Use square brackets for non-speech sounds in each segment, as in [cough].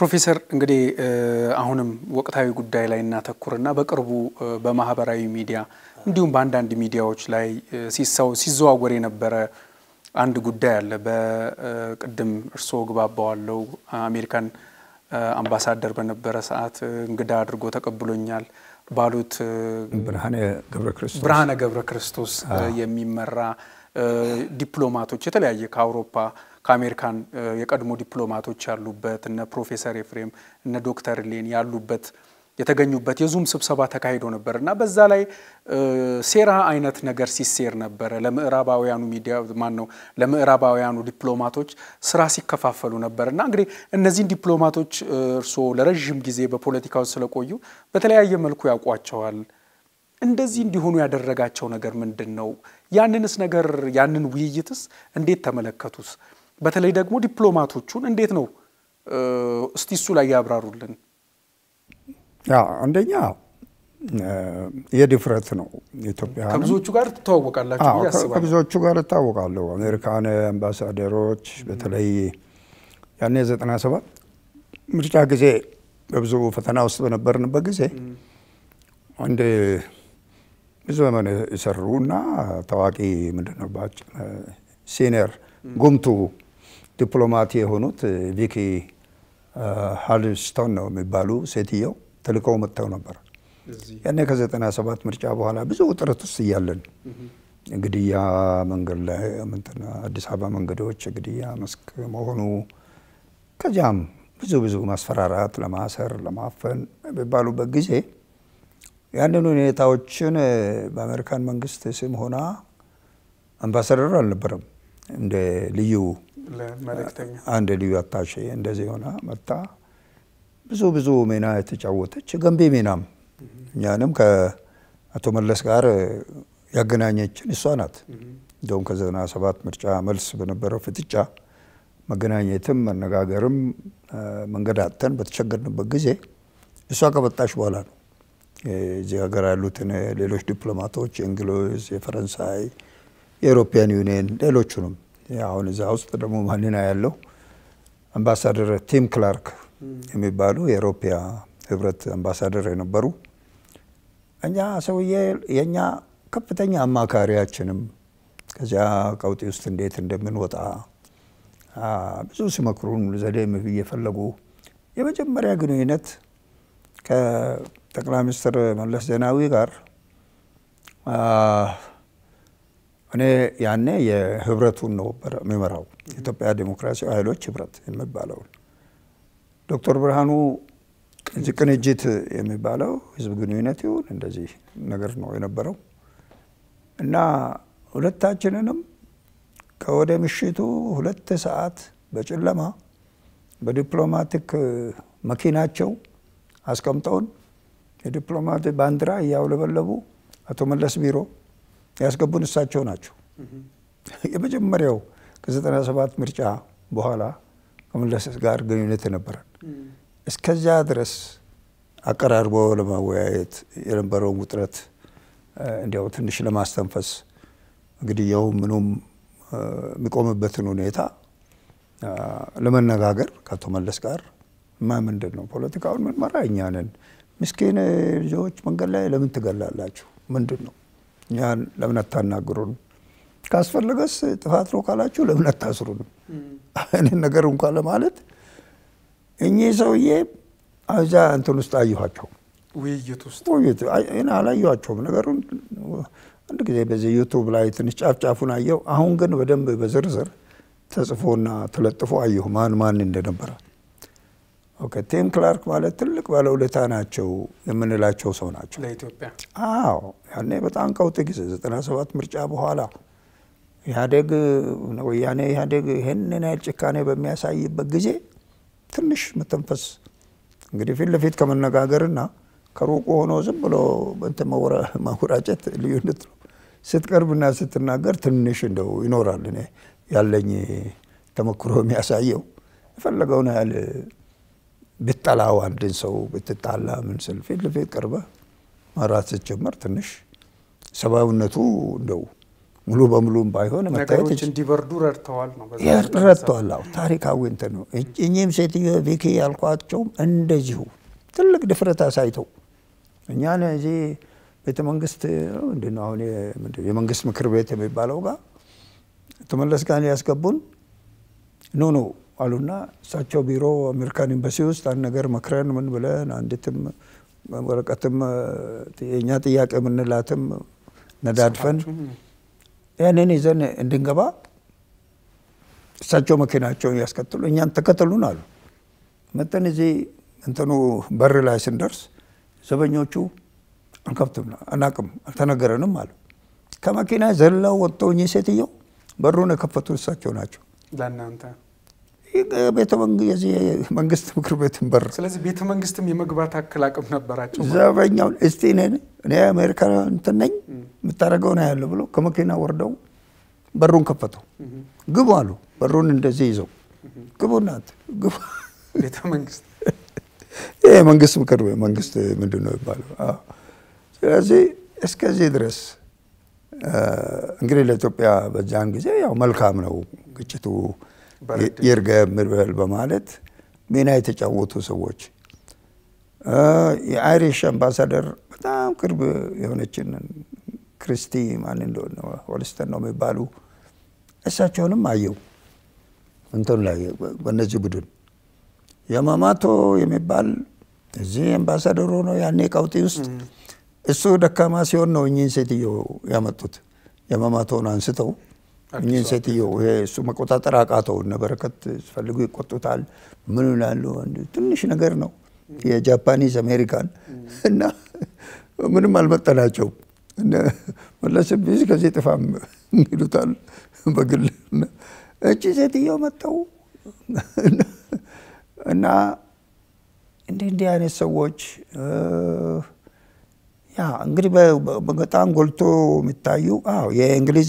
ፕሮፌሰር እንግዲህ አሁንም ወቅታዊ ጉዳይ ላይ እናተኩርና በቅርቡ በማህበራዊ ሚዲያ እንዲሁም በአንዳንድ ሚዲያዎች ላይ ሲሰው ሲዘዋወር የነበረ አንድ ጉዳይ አለ። በቅድም እርስዎ ግባባዋለው አሜሪካን አምባሳደር በነበረ ሰዓት እንግዳ አድርጎ ተቀብሎኛል ባሉት ብርሃነ ገብረ ክርስቶስ የሚመራ ዲፕሎማቶች የተለያየ ከአውሮፓ ከአሜሪካን የቀድሞ ዲፕሎማቶች ያሉበት እነ ፕሮፌሰር ኤፍሬም እነ ዶክተር ሌን ያሉበት የተገኙበት የዙም ስብሰባ ተካሂዶ ነበር እና በዛ ላይ ሴራ አይነት ነገር ሲሴር ነበረ። ለምዕራባውያኑ ሚዲያ ማን ነው ለምዕራባውያኑ ዲፕሎማቶች ስራ ሲከፋፈሉ ነበር እና እንግዲህ እነዚህን ዲፕሎማቶች እርስዎ ለረዥም ጊዜ ውስጥ ስለቆዩ በተለያየ መልኩ ያውቋቸዋል። እንደዚህ እንዲሆኑ ያደረጋቸው ነገር ምንድን ነው? ያንንስ ነገር ያንን ውይይትስ እንዴት ተመለከቱስ? በተለይ ደግሞ ዲፕሎማቶቹን እንዴት ነው እስቲ እሱ ላይ ያብራሩልን። አንደኛ የድፍረት ነው። ኢትዮጵያ ከብዙዎቹ ጋር ትተዋወቃላችሁ? ከብዙዎቹ ጋር እታወቃለሁ። አሜሪካን አምባሳደሮች በተለይ ያኔ 97 ምርጫ ጊዜ በብዙ ፈተና ውስጥ በነበርንበት ጊዜ አንድ ብዙ ዘመን የሰሩ እና ታዋቂ ምንድን ሲኒየር ጉምቱ ዲፕሎማት የሆኑት ቪኪ ሃልስቶን ነው የሚባሉ ሴትየው ተልከው መጥተው ነበር። ያኔ ከዘጠና ሰባት ምርጫ በኋላ ብዙ ውጥረት ውስጥ እያለን ግድያ መንገድ ላይ አዲስ አበባ መንገዶች ግድያ መስክ መሆኑ ከዚያም ብዙ ብዙ ማስፈራራት፣ ለማሰር፣ ለማፈን የሚባሉበት ጊዜ ያንን ሁኔታዎችን በአሜሪካን መንግስት ስም ሆና አምባሳደር አልነበረም እንደ ልዩ አንድ ልዩ አታሼ እንደዚህ ሆና መጣ። ብዙ ብዙ ሜና የተጫወተች ገንቢ ሜናም እኛንም ከአቶ መለስ ጋር ያገናኘችን እሷ ናት። እንደውም ከዘጠና ሰባት ምርጫ መልስ በነበረው ፍጥጫ መገናኘትም መነጋገርም መንገድ አጥተን በተቸገርንበት ጊዜ እሷ ከመጣች በኋላ ነው እዚህ ሀገር ያሉትን ሌሎች ዲፕሎማቶች የእንግሊዝ፣ የፈረንሳይ፣ የኤሮፒያን ዩኒየን ሌሎቹንም አሁን እዛ ውስጥ ደግሞ ማንና ያለው አምባሳደር ቲም ክላርክ የሚባሉ የአውሮፓ ህብረት አምባሳደር የነበሩ እኛ ሰውዬ የእኛ ከፍተኛ አማካሪያችንም ከዚያ ቀውጢ ውስጥ እንዴት እንደምንወጣ ብዙ ሲመክሩን ዘዴ እየፈለጉ የመጀመሪያ ግንኙነት ከጠቅላይ ሚኒስትር መለስ ዜናዊ ጋር እኔ ያኔ የህብረቱን ነው የሚመራው የኢትዮጵያ ዴሞክራሲያዊ ኃይሎች ህብረት የሚባለውን። ዶክተር ብርሃኑ ቅንጅት የሚባለው ህዝብ ግንኙነት ይሁን እንደዚህ ነገር ነው የነበረው እና ሁለታችንንም ከወደ ምሽቱ ሁለት ሰዓት በጨለማ በዲፕሎማቲክ መኪናቸው አስቀምጠውን የዲፕሎማቲክ ባንዲራ እያውለበለቡ አቶ መለስ ቢሮ ያስገቡን እሳቸው ናቸው። የመጀመሪያው ከዘጠና ሰባት ምርጫ በኋላ ከመለስ ጋር ግንኙነት የነበረን እስከዚያ ድረስ አቀራርቦ ለማወያየት የነበረውን ውጥረት እንዲያው ትንሽ ለማስተንፈስ ግድያው ምኑም የሚቆምበትን ሁኔታ ለመነጋገር ከአቶ መለስ ጋር ማ ምንድን ነው ፖለቲካውን ምንመራ እኛ ምስኪን ልጆች መንገድ ላይ ለምን ትገላላችሁ? ምንድን ነው እኛን ለምን አታናግሩን? ካስፈለገስ ጥፋት ነው ካላችሁ ለምን አታስሩን? እኔን ነገር እንኳን ለማለት እኚህ ሰውዬ እዛ እንትን ውስጥ አየኋቸው። ውይይት ውስጥ ውይይት አላየኋቸውም። ነገሩን አንድ ጊዜ በዚህ ዩቱብ ላይ ትንሽ ጫፍ ጫፉን አየው። አሁን ግን በደንብ በዝርዝር ተጽፎና ተለጥፎ አየሁ ማን ማን እንደነበረ። ኦኬ ቲም ክላርክ ማለት ትልቅ ባለውለታ ናቸው የምንላቸው ሰው ናቸው ለኢትዮጵያ። አዎ ያኔ በጣም ቀውጥ ጊዜ 97 ምርጫ በኋላ ኢህአዴግ ወያኔ ኢህአዴግ ይህንን ያህል ጭካኔ በሚያሳይበት ጊዜ ትንሽ መተንፈስ እንግዲህ ፊት ለፊት ከመነጋገርና ከሩቁ ሆኖ ዝም ብሎ እንትን መወራጨት ልዩነት ነው። ስትቀርብና ስትናገር ትንሽ እንደው ይኖራል። እኔ ያለኝ ተሞክሮ የሚያሳየው የፈለገውን ያህል ብትጠላው አንድን ሰው ብትጣላ ምን ስል ፊት ለፊት ቀርበ ማራት ስትጀመር ትንሽ ሰብአዊነቱ እንደው ሙሉ በሙሉም ባይሆን መታየት እንዲበርዱ ረድተዋል ነው ረድተዋል። አዎ ታሪካዊ እንትን ነው። እኚህም ሴትዮ ቪኪ ያልኳቸውም እንደዚሁ ትልቅ ድፍረት አሳይተው እኛን እዚህ ቤተ መንግስት ምንድነው አሁን የመንግስት ምክር ቤት የሚባለው ጋር ተመለስ ጋር ያስገቡን ኖ ኖ አሉና እሳቸው ቢሮ አሜሪካን ኤምባሲ ውስጥ አንድ ነገር መክረን ምን ብለን አንዲትም ወረቀትም የእኛ ጥያቄ የምንላትም ነዳድፈን ያንን ይዘን እንድንገባ እሳቸው መኪናቸውን እያስከትሉ እኛን ተከተሉን አሉ። መጠን እዚህ እንትኑ በር ላይ ስንደርስ ዘበኞቹ አንከብትም አናቅም አልተነገረንም አሉ። ከመኪና ዘለው ወጥተው እኚህ ሴትየው በሩን የከፈቱ እሳቸው ናቸው ለእናንተ መንግስት ምክር ቤትን በር ስለዚህ ቤተ መንግስትም የመግባት አክል አቅም ነበራቸው። ዘበኛው እስቲ እኔ እኔ አሜሪካ እንትን ነኝ የምታደርገው ነው ያለ ብሎ ከመኪና ወርደው በሩን ከፈቱ። ግቡ አሉ። በሩን እንደዚህ ይዘው ግቡ ናት ግቡ። [laughs] ቤተ መንግስት መንግስት ምክር ቤት መንግስት ምንድን ነው ይባለው? ስለዚህ እስከዚህ ድረስ እንግዲህ ለኢትዮጵያ በዛን ጊዜ ያው መልካም ነው ግጭቱ ይርጋ ምርበል በማለት ሚና የተጫወቱ ሰዎች የአይሪሽ አምባሳደር በጣም ቅርብ የሆነችን ክርስቲ ማን እንደሆነ ሆልስተን ነው የሚባሉ እሳቸውንም አየው እንትን ላይ በእነዚህ ቡድን የማማቶ የሚባል እዚህ አምባሳደር ሆኖ ያኔ ቀውጢ ውስጥ እሱ ደካማ ሲሆን ነው እኚህን ሴትዮ ያመጡት። የማማቶን አንስተው እኚህን ሴትዮ እሱ መቆጣጠር አቃተውን በረከት ስፈልጉ ይቆጡታል። ምን ይላሉ? ትንሽ ነገር ነው የጃፓኒዝ አሜሪካን እና ምንም አልመጠናቸውም። መለስም ብዙ ከዚህ ጥፋም ይሉታል በግል እቺ ሴትዮ መጠው እና እንዲህ እንዲህ አይነት ሰዎች ያ እንግዲህ በጣም ጎልቶ የሚታዩ አዎ የእንግሊዝ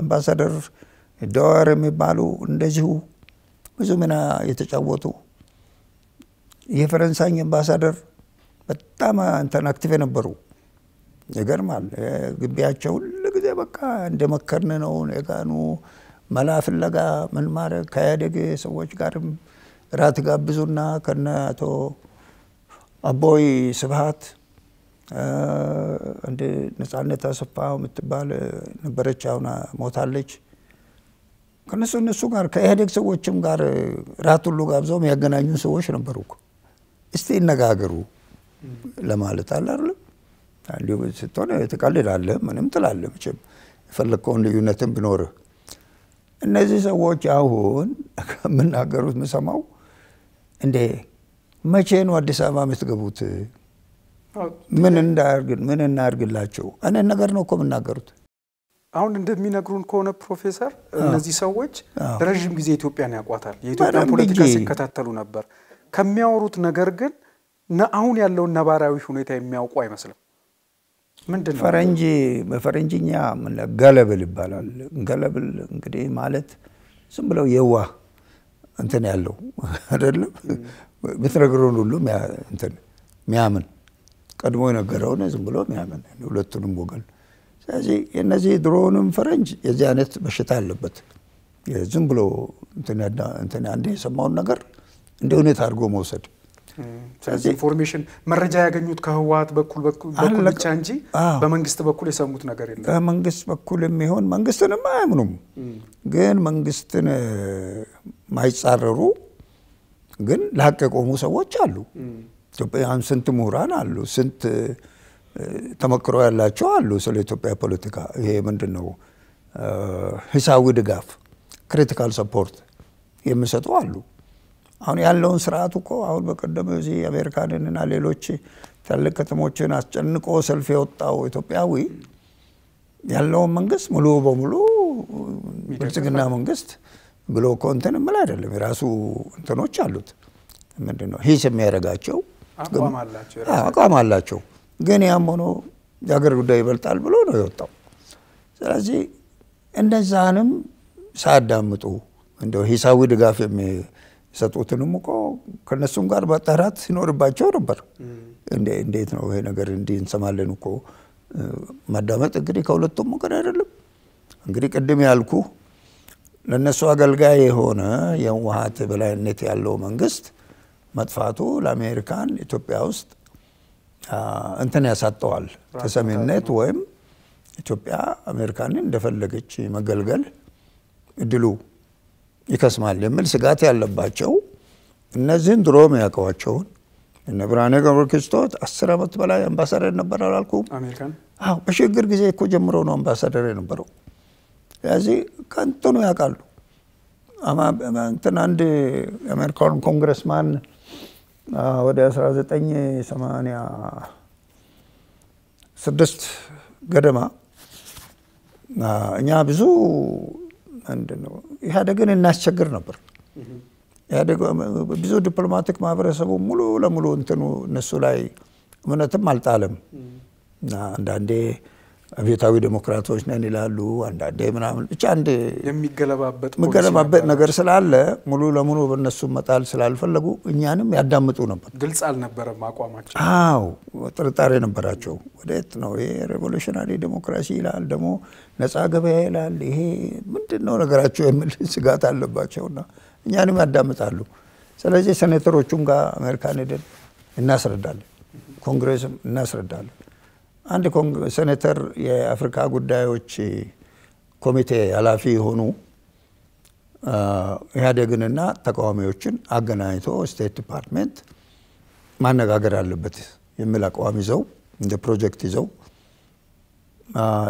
አምባሳደር ደወር የሚባሉ እንደዚሁ ብዙ ሚና የተጫወቱ የፈረንሳይ አምባሳደር በጣም እንትን አክቲቭ የነበሩ ይገርማል። ግቢያቸው ሁልጊዜ በቃ መከርን ነው የጋኑ መላ ፍለጋ ምን ማድረግ ከኢህአዴግ ሰዎች ጋርም ራት ጋብዙና ከነ አቶ አቦይ ስብሀት እንደ ነጻነት አሰፋ የምትባል ነበረች፣ አሁን ሞታለች። ከነሱ እነሱ ጋር ከኢህአዴግ ሰዎችም ጋር ራት ሁሉ ጋብዘው የሚያገናኙ ሰዎች ነበሩ። እስቲ ይነጋገሩ ለማለት አለ አይደለም። እንዲሁ ስትሆን ትቀልዳለህ፣ ምንም ትላለህ። መቼም የፈለግከውን ልዩነትም ቢኖርህ እነዚህ ሰዎች አሁን ከምናገሩት የምሰማው እንዴ መቼ ነው አዲስ አበባ የምትገቡት? ምን እንዳርግን ምን እናርግላቸው? እኔን ነገር ነው እኮ የምናገሩት። አሁን እንደሚነግሩን ከሆነ ፕሮፌሰር፣ እነዚህ ሰዎች ረዥም ጊዜ ኢትዮጵያን ያውቋታል። የኢትዮጵያን ፖለቲካ ሲከታተሉ ነበር። ከሚያወሩት ነገር ግን አሁን ያለውን ነባራዊ ሁኔታ የሚያውቁ አይመስልም። ምንድን ነው ፈረንጅ በፈረንጅኛ ገለብል ይባላል። ገለብል እንግዲህ ማለት ዝም ብለው የዋ እንትን ያለው አይደለም፣ ብትነግረውን [laughs] ሁሉ እንትን ሚያምን ቀድሞ የነገረውን ዝም ብሎ የሚያምን ሁለቱንም ወገን። ስለዚህ እነዚህ ድሮውንም ፈረንጅ የዚህ አይነት በሽታ አለበት። ዝም ብሎ አንድ የሰማውን ነገር እንደ ሁኔታ አድርጎ መውሰድ ስለዚህ ኢንፎርሜሽን መረጃ ያገኙት ከህወሓት በኩል በኩል ብቻ እንጂ በመንግስት በኩል የሰሙት ነገር የለም። በመንግስት በኩል የሚሆን መንግስትንም አያምኑም፣ ግን መንግስትን ማይጻረሩ ግን ለሀቅ የቆሙ ሰዎች አሉ። ኢትዮጵያውያን ስንት ምሁራን አሉ፣ ስንት ተመክሮ ያላቸው አሉ። ስለ ኢትዮጵያ ፖለቲካ ይሄ ምንድን ነው ሂሳዊ ድጋፍ ክሪቲካል ሰፖርት የሚሰጡ አሉ። አሁን ያለውን ስርዓት እኮ አሁን በቀደም እዚህ አሜሪካንንና ሌሎች ትልቅ ከተሞችን አስጨንቆ ሰልፍ የወጣው ኢትዮጵያዊ ያለውን መንግስት ሙሉ በሙሉ ብልጽግና መንግስት ብሎ እኮ እንትን አይደለም። የራሱ እንትኖች አሉት ምንድን ነው ሂስ የሚያደርጋቸው አቋም አላቸው። ግን ያም ሆኖ የሀገር ጉዳይ ይበልጣል ብሎ ነው የወጣው። ስለዚህ እነዛንም ሳያዳምጡ እንደ ሂሳዊ ድጋፍ የሚሰጡትንም እኮ ከነሱም ጋር በጠራት ሲኖርባቸው ነበር። እንዴት ነው ይሄ ነገር እንዲህ እንሰማለን እኮ ማዳመጥ እንግዲህ ከሁለቱም ወገን አይደለም። እንግዲህ ቅድም ያልኩ ለእነሱ አገልጋይ የሆነ የህወሓት በላይነት ያለው መንግስት መጥፋቱ ለአሜሪካን ኢትዮጵያ ውስጥ እንትን ያሳጠዋል ተሰሚነት ወይም ኢትዮጵያ አሜሪካንን እንደፈለገች መገልገል እድሉ ይከስማል የሚል ስጋት ያለባቸው እነዚህን ድሮ የሚያውቀዋቸውን እነ ብርሃኔ ገብረክርስቶስ አስር ዓመት በላይ አምባሳደር ነበር አላልኩ? አዎ፣ በሽግግር ጊዜ እኮ ጀምሮ ነው አምባሳደር የነበረው። ስለዚህ ከንትኑ ያውቃሉ። እንትን አንድ የአሜሪካን ኮንግረስማን ወደ 1986 ገደማ እኛ ብዙ ምንድን ነው ኢህአዴግን እናስቸግር ነበር። ብዙ ዲፕሎማቲክ ማህበረሰቡ ሙሉ ለሙሉ እንትኑ እነሱ ላይ እምነትም አልጣለም እና አንዳንዴ አብዮታዊ ዴሞክራቶች ነን ይላሉ። አንዳንዴ ምናምን ብቻ አንድ የሚገለባበጥ ነገር ስላለ ሙሉ ለሙሉ በእነሱም መጣል ስላልፈለጉ እኛንም ያዳምጡ ነበር። ግልጽ አልነበረም አቋማቸው። አዎ ጥርጣሬ ነበራቸው። ወዴት ነው ይሄ? ሬቮሉሽናሪ ዴሞክራሲ ይላል፣ ደግሞ ነፃ ገበያ ይላል። ይሄ ምንድን ነው ነገራቸው የሚል [laughs] ስጋት አለባቸውና እኛንም ያዳምጣሉ። ስለዚህ ሴኔተሮቹም ጋር አሜሪካን ሄደን እናስረዳለን፣ ኮንግሬስም እናስረዳለን። አንድ ሴኔተር የአፍሪካ ጉዳዮች ኮሚቴ ኃላፊ የሆኑ ኢህአዴግንና ተቃዋሚዎችን አገናኝቶ ስቴት ዲፓርትመንት ማነጋገር አለበት የሚል አቋም ይዘው እንደ ፕሮጀክት ይዘው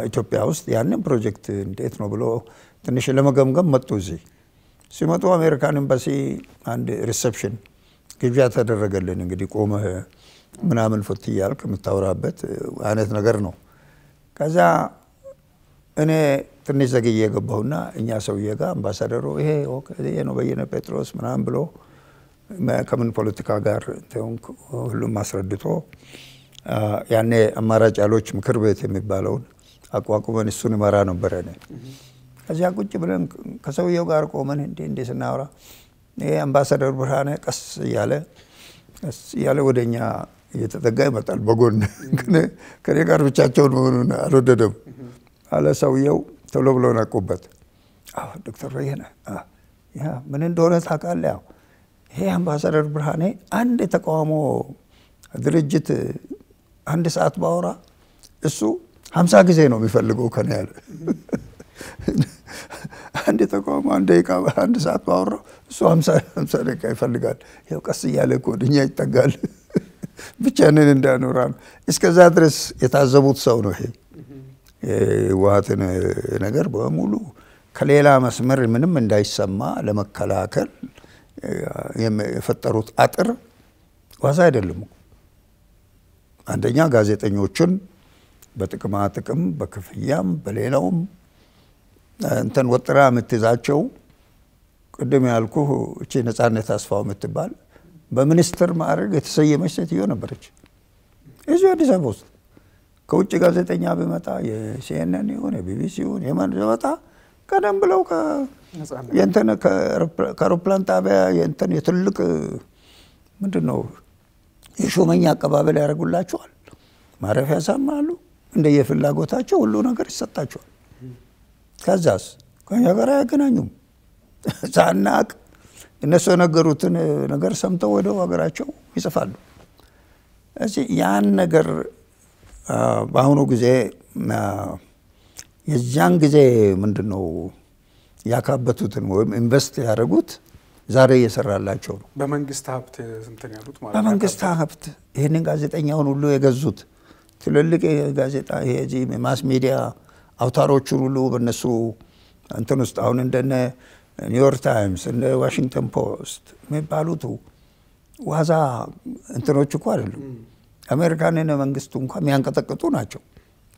ኢትዮጵያ ውስጥ ያንን ፕሮጀክት እንዴት ነው ብሎ ትንሽ ለመገምገም መጡ። እዚህ ሲመጡ አሜሪካን ኤምባሲ አንድ ሪሰፕሽን ግብዣ ተደረገልን። እንግዲህ ቆመህ ምናምን ፉት እያልክ የምታወራበት አይነት ነገር ነው። ከዛ እኔ ትንሽ ዘግዬ ገባሁና እኛ ሰውዬ ጋር አምባሳደሩ ይሄ ነው በየነ ጴጥሮስ ምናምን ብሎ ከምን ፖለቲካ ጋር ሁሉም አስረድቶ ያኔ አማራጭ ያሎች ምክር ቤት የሚባለውን አቋቁመን እሱን ይመራ ነበረ። እኔ ከዚያ ቁጭ ብለን ከሰውየው ጋር ቆመን እንዲ እንዲ ስናወራ ይሄ አምባሳደር ብርሃነ ቀስ እያለ ቀስ እያለ ወደ እኛ እየተጠጋ ይመጣል በጎን ከኔ ጋር ብቻቸውን መሆኑን አልወደደም አለ ሰውየው ተብሎ ብሎ ነቁበት ዶክተር በየነ ምን እንደሆነ ታውቃለህ ያው ይሄ አምባሳደር ብርሃኔ አንድ የተቃውሞ ድርጅት አንድ ሰዓት ባወራ እሱ ሀምሳ ጊዜ ነው የሚፈልገው ከነ ያለ አንድ የተቃውሞ አንድ ደቂቃ አንድ ሰዓት ባወራ እሱ ሀምሳ ደቂቃ ይፈልጋል። ያው ቀስ እያለ እኮ ይጠጋል። [laughs] ብቻንን እንዳኖራ እስከዛ ድረስ የታዘቡት ሰው ነው። ይሄ የህወሀትን ነገር በሙሉ ከሌላ መስመር ምንም እንዳይሰማ ለመከላከል የፈጠሩት አጥር ዋዛ አይደለም። አንደኛ ጋዜጠኞችን በጥቅማ ጥቅም በክፍያም በሌላውም እንትን ወጥራ የምትይዛቸው ቅድም ያልኩ እቺ ነፃነት አስፋው የምትባል በሚኒስትር ማዕረግ የተሰየመች ሴትዮ ነበረች። እዚሁ አዲስ አበባ ውስጥ ከውጭ ጋዜጠኛ ቢመጣ የሲኤንኤን ይሁን የቢቢሲ ይሁን የማን ቢመጣ ቀደም ብለው የእንትን ከአውሮፕላን ጣቢያ የእንትን የትልቅ ምንድን ነው የሹመኛ አቀባበል ያደርጉላቸዋል። ማረፊያ ያሳምናሉ። እንደየፍላጎታቸው ሁሉ ነገር ይሰጣቸዋል። ከዛስ ከኛ ጋር አያገናኙም ሳናቅ እነሱ የነገሩትን ነገር ሰምተው ወደ ሀገራቸው ይጽፋሉ። እዚህ ያን ነገር በአሁኑ ጊዜ የዚያን ጊዜ ምንድን ነው ያካበቱትን ወይም ኢንቨስት ያደረጉት ዛሬ እየሰራላቸው ነው። በመንግስት ሀብት እንትን ያሉት ማለት በመንግስት ሀብት ይህንን ጋዜጠኛውን ሁሉ የገዙት ትልልቅ ጋዜጣ ማስ ሚዲያ አውታሮቹን ሁሉ በእነሱ እንትን ውስጥ አሁን እንደነ ኒውዮርክ ታይምስ፣ እንደ ዋሽንግተን ፖስት የሚባሉቱ ዋዛ እንትኖች እኮ አይደሉም። አሜሪካንን መንግስቱ እንኳ የሚያንቀጠቅጡ ናቸው።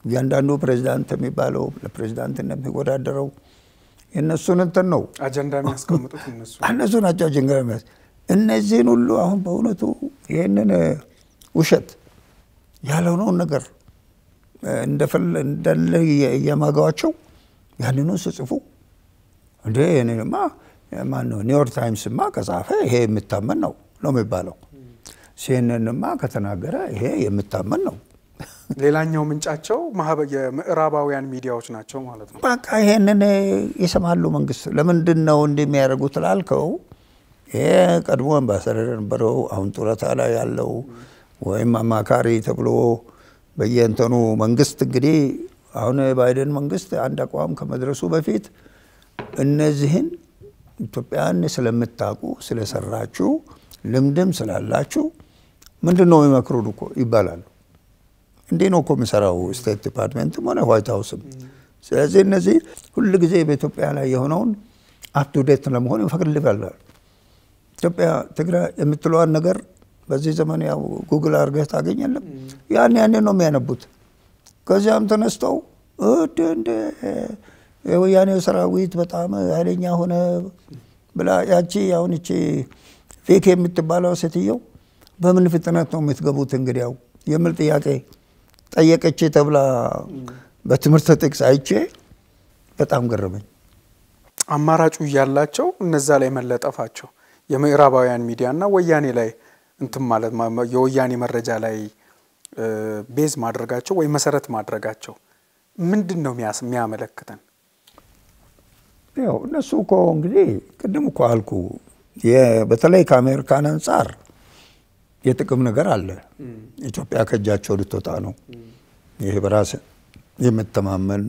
እያንዳንዱ ፕሬዚዳንት የሚባለው ለፕሬዚዳንት የሚወዳደረው የእነሱን እንትን ነው አጀንዳ የሚያስቀምጡት እነሱ ናቸው። አጀንዳ የሚያስ እነዚህን ሁሉ አሁን በእውነቱ ይህንን ውሸት ያልሆነውን ነገር እንደፈለ እንዳለ እየማገዋቸው ያንኑ ስጽፉ እንደ እኔማ ማነው ኒውዮርክ ታይምስማ ከጻፈ ይሄ የምታመን ነው ነው የሚባለው። ሲኤንኤንማ ከተናገረ ይሄ የምታመን ነው። ሌላኛው ምንጫቸው የምዕራባውያን ሚዲያዎች ናቸው ማለት ነው። በቃ ይሄንን ይሰማሉ። መንግስት ለምንድን ነው እንዲህ የሚያደርጉት ላልከው ይሄ ቀድሞ አምባሳደር የነበረው አሁን ጡረታ ላይ ያለው ወይም አማካሪ ተብሎ በየእንተኑ መንግስት እንግዲህ አሁን የባይደን መንግስት አንድ አቋም ከመድረሱ በፊት እነዚህን ኢትዮጵያን ስለምታውቁ ስለሰራችሁ ልምድም ስላላችሁ ምንድን ነው የሚመክሩን እኮ ይባላሉ። እንዴ ነው እኮ የሚሰራው ስቴት ዲፓርትመንትም ሆነ ዋይት ሀውስም። ስለዚህ እነዚህ ሁል ጊዜ በኢትዮጵያ ላይ የሆነውን አፕቱዴት ለመሆን ይፈቅድልናል። ኢትዮጵያ ትግራይ የምትለዋን ነገር በዚህ ዘመን ያው ጉግል አድርገህ ታገኛለም። ያን ያኔ ነው የሚያነቡት። ከዚያም ተነስተው እንደ የወያኔው ሰራዊት በጣም ኃይለኛ ሆነ ብላ ያቺ አሁን እቺ ፌክ የምትባለው ሴትየው በምን ፍጥነት ነው የምትገቡት ያው የምል ጥያቄ ጠየቀች ተብላ በትምህርት ጥቅስ አይቼ በጣም ገረመኝ። አማራጩ እያላቸው እነዛ ላይ መለጠፋቸው የምዕራባውያን ሚዲያና ወያኔ ላይ እንትን ማለት የወያኔ መረጃ ላይ ቤዝ ማድረጋቸው ወይ መሰረት ማድረጋቸው ምንድን ነው የሚያመለክተን? ያው እነሱ እኮ እንግዲህ ቅድም እኮ አልኩ፣ በተለይ ከአሜሪካን አንጻር የጥቅም ነገር አለ። ኢትዮጵያ ከእጃቸው ልትወጣ ነው። ይህ በራስ የምተማመን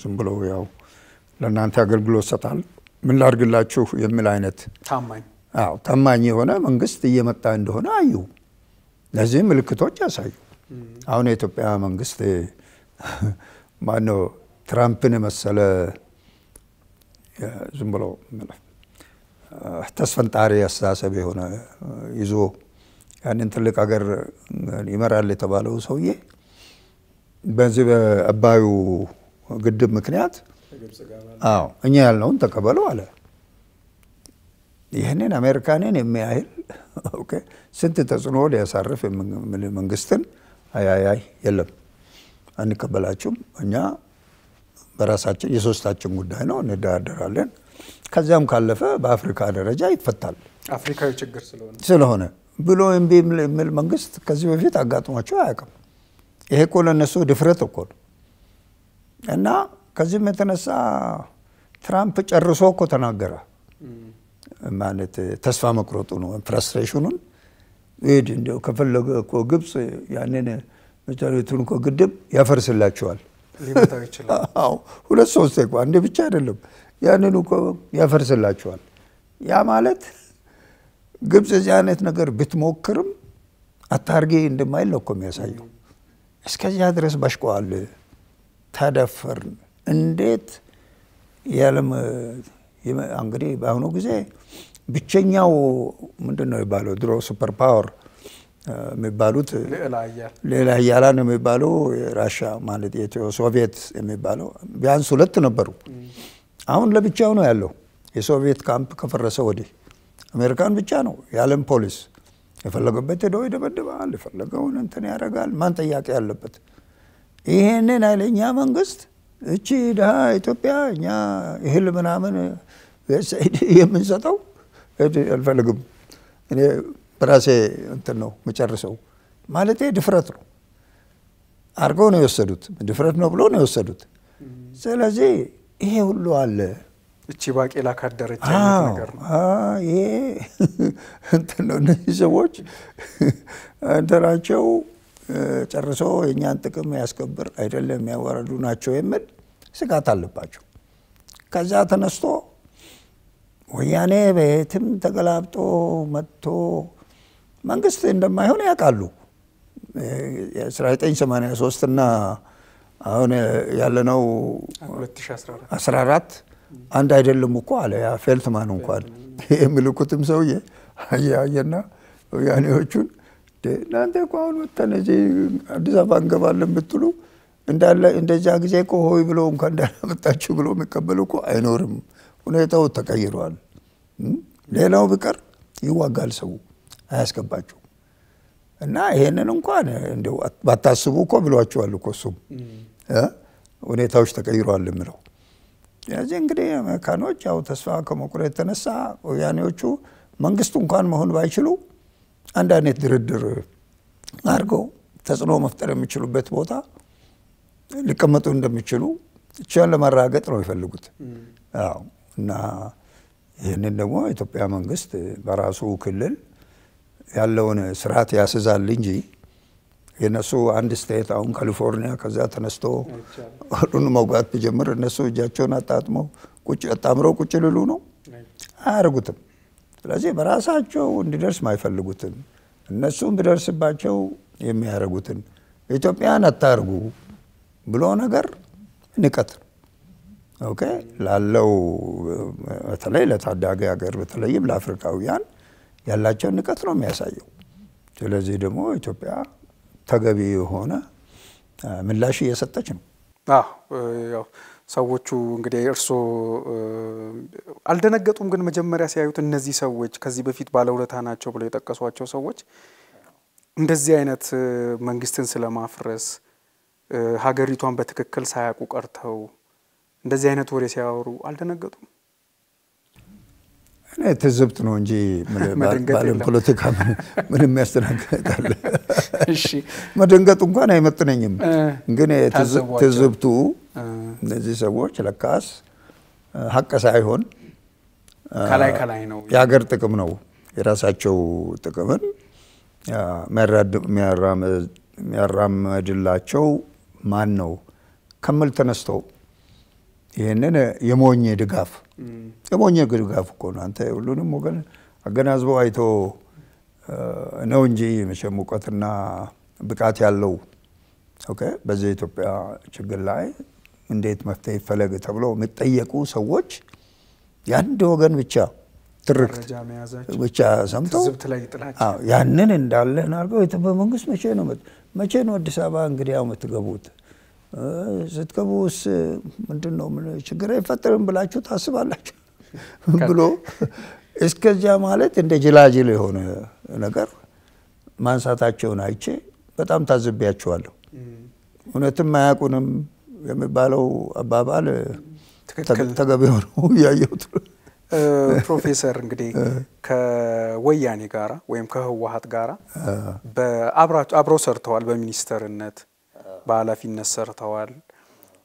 ዝም ብሎ ያው ለእናንተ አገልግሎት ሰጣል ምን ላድርግላችሁ የሚል አይነት ታማኝ ታማኝ የሆነ መንግስት እየመጣ እንደሆነ አዩ። ለዚህ ምልክቶች ያሳዩ። አሁን የኢትዮጵያ መንግስት ማነው ትራምፕን የመሰለ ዝም ብሎ ተስፈንጣሪ አስተሳሰብ የሆነ ይዞ ያንን ትልቅ ሀገር ይመራል የተባለው ሰውዬ በዚህ በአባዩ ግድብ ምክንያት እኛ ያልነውን ተቀበለው አለ። ይህንን አሜሪካንን የሚያህል ስንት ተጽዕኖ ሊያሳርፍ መንግስትን አያያይ የለም አንቀበላችሁም እኛ በራሳችን የሶስታችን ጉዳይ ነው፣ እንደራደራለን። ከዚያም ካለፈ በአፍሪካ ደረጃ ይፈታል አፍሪካዊ ችግር ስለሆነ ብሎ እምቢ የሚል መንግስት ከዚህ በፊት አጋጥሟቸው አያውቅም። ይሄ እኮ ለእነሱ ድፍረት እኮ ነው። እና ከዚህም የተነሳ ትራምፕ ጨርሶ እኮ ተናገረ። ማለት ተስፋ መቁረጡ ነው ፍራስትሬሽኑን ድ ከፈለገ እኮ ግብፅ ያንን መቻሪቱን እኮ ግድብ ያፈርስላቸዋል ሊመታው ይችላል። ሁለት ሶስት እኮ አንዴ ብቻ አይደለም። ያንን እኮ ያፈርስላቸዋል። ያ ማለት ግብፅ እዚህ አይነት ነገር ብትሞክርም አታርጌ እንደማይል ነው እኮ የሚያሳየው። እስከዚያ ድረስ ባሽቀዋል። ተደፈርን። እንዴት የዓለም እንግዲህ በአሁኑ ጊዜ ብቸኛው ምንድን ነው የሚባለው ድሮ ሱፐር ፓወር የሚባሉት ሌላ ሀያላን የሚባሉ ራሻ ማለት የኢትዮ ሶቪየት የሚባለው ቢያንስ ሁለት ነበሩ። አሁን ለብቻው ነው ያለው። የሶቪየት ካምፕ ከፈረሰ ወዲህ አሜሪካን ብቻ ነው የዓለም ፖሊስ የፈለገበት ሄዶ ይደበድባል፣ የፈለገውን እንትን ያደርጋል። ማን ጥያቄ ያለበት? ይሄንን አይለኛ መንግስት እቺ ድሀ ኢትዮጵያ እኛ እህል ምናምን የምንሰጠው አልፈልግም በራሴ እንትን ነው መጨርሰው ማለት ድፍረት ነው አድርገው ነው የወሰዱት። ድፍረት ነው ብሎ ነው የወሰዱት። ስለዚህ ይሄ ሁሉ አለ። እቺ ባቄላ ካደረች ነገር ነው። ይሄ እንትን ነው። እነዚህ ሰዎች እንትናቸው ጨርሶ የእኛን ጥቅም ያስከብር አይደለም የሚያወረዱ ናቸው የሚል ስጋት አለባቸው። ከዛ ተነስቶ ወያኔ በየትም ተገላብጦ መጥቶ መንግስት እንደማይሆን ያውቃሉ። 1983 እና አሁን ያለነው 14 አንድ አይደለም እኮ አለ ያ ፌልትማን እንኳን [laughs] የሚልኩትም ሰውዬ አያየና ወያኔዎቹን እናንተ እኮ አሁን ወጥተን እዚህ አዲስ አበባ እንገባለን ብትሉ እንዳለ እንደዛ ጊዜ እኮ ሆይ ብሎ እንኳን እንዳላመጣችሁ ብሎ የሚቀበሉ እኮ አይኖርም። ሁኔታው ተቀይሯል። ሌላው ቢቀር ይዋጋል ሰው አያስገባቸው እና ይሄንን እንኳን እንደው ባታስቡ እኮ ብሏቸዋል እኮ እሱም ሁኔታዎች ተቀይረዋል የምለው ስለዚህ እንግዲህ አሜሪካኖች ያው ተስፋ ከመቁረጥ የተነሳ ወያኔዎቹ መንግስቱ እንኳን መሆን ባይችሉ አንድ አይነት ድርድር አድርገው ተጽዕኖ መፍጠር የሚችሉበት ቦታ ሊቀመጡ እንደሚችሉ እችን ለማረጋገጥ ነው የፈልጉት። እና ይህንን ደግሞ ኢትዮጵያ መንግስት በራሱ ክልል ያለውን ስርዓት ያስዛል እንጂ የነሱ አንድ ስቴት አሁን ካሊፎርኒያ ከዛ ተነስቶ ሁሉን መጓት ቢጀምር እነሱ እጃቸውን አጣጥመው ቁጭ አጣምረው ቁጭ ልሉ ነው አያደርጉትም። ስለዚህ በራሳቸው እንዲደርስ ማይፈልጉትን እነሱ ቢደርስባቸው የሚያደርጉትን ኢትዮጵያን አታርጉ ብሎ ነገር ንቀት ላለው በተለይ ለታዳጊ ሀገር በተለይም ለአፍሪካውያን ያላቸውን ንቀት ነው የሚያሳየው። ስለዚህ ደግሞ ኢትዮጵያ ተገቢ የሆነ ምላሽ እየሰጠች ነው። ያው ሰዎቹ እንግዲህ እርስዎ አልደነገጡም፣ ግን መጀመሪያ ሲያዩት እነዚህ ሰዎች ከዚህ በፊት ባለውለታ ናቸው ብለው የጠቀሷቸው ሰዎች እንደዚህ አይነት መንግስትን ስለማፍረስ ሀገሪቷን በትክክል ሳያውቁ ቀርተው እንደዚህ አይነት ወሬ ሲያወሩ አልደነገጡም? እኔ ትዝብት ነው እንጂ በዓለም [laughs] ፖለቲካ ምን የሚያስተናግጣል? [laughs] መደንገጡ እንኳን አይመጥነኝም። ግን ትዝብቱ እነዚህ ሰዎች ለካስ ሀቅ ሳይሆን ከላይ ከላይ ነው የሀገር ጥቅም ነው የራሳቸው ጥቅምን የሚያራምድላቸው ማን ነው ከምል ተነስተው ይህንን የሞኝ ድጋፍ ጥሞኛ ግልጋፍ እኮ ነው። አንተ ሁሉንም ወገን አገናዝበው አይቶ ነው እንጂ መቼም እውቀትና ብቃት ያለው በዚህ የኢትዮጵያ ችግር ላይ እንዴት መፍትሄ ይፈለግ ተብሎ የሚጠየቁ ሰዎች የአንድ ወገን ብቻ ትርክት ብቻ ሰምተው ያንን እንዳለ አድርገው በመንግስት መቼ ነው መቼ ነው አዲስ አበባ እንግዲህ ያው የምትገቡት ስትገቡስ ምንድን ነው ችግር አይፈጠርም ብላችሁ ታስባላችሁ ብሎ እስከዚያ ማለት እንደ ጅላጅል የሆነ ነገር ማንሳታቸውን አይቼ በጣም ታዝቢያቸዋለሁ እውነትም አያውቁንም የሚባለው አባባል ተገቢ ሆነው እያየሁት [laughs] ፕሮፌሰር እንግዲህ ከወያኔ ጋራ ወይም ከህወሀት ጋራ አብረው ሰርተዋል በሚኒስተርነት በኃላፊነት ሰርተዋል።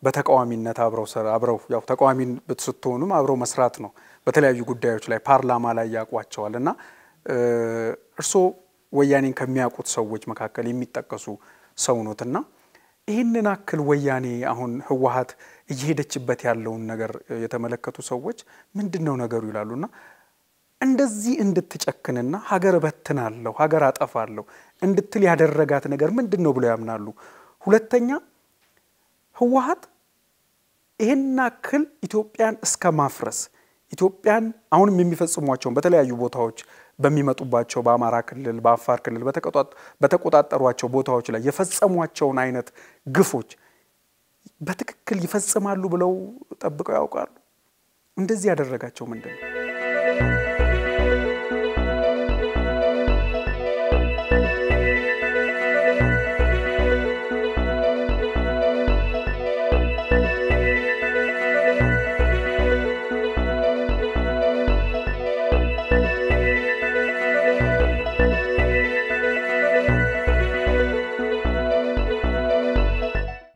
በተቃዋሚነት አብረው አብረው ያው ተቃዋሚ ስትሆኑም አብረው መስራት ነው። በተለያዩ ጉዳዮች ላይ ፓርላማ ላይ ያውቋቸዋል እና እርስዎ ወያኔን ከሚያውቁት ሰዎች መካከል የሚጠቀሱ ሰው እና ይህንን አክል ወያኔ አሁን ህወሀት እየሄደችበት ያለውን ነገር የተመለከቱ ሰዎች ምንድን ነው ነገሩ ይላሉና እንደዚህ እንድትጨክንና ሀገር እበትናለሁ ሀገር አጠፋለሁ እንድትል ያደረጋት ነገር ምንድን ነው ብለው ያምናሉ? ሁለተኛ ህወሀት ይህን አክል ኢትዮጵያን እስከ ማፍረስ ኢትዮጵያን አሁንም የሚፈጽሟቸውን በተለያዩ ቦታዎች በሚመጡባቸው በአማራ ክልል፣ በአፋር ክልል በተቆጣጠሯቸው ቦታዎች ላይ የፈጸሟቸውን አይነት ግፎች በትክክል ይፈጽማሉ ብለው ጠብቀው ያውቃሉ? እንደዚህ ያደረጋቸው ምንድን ነው?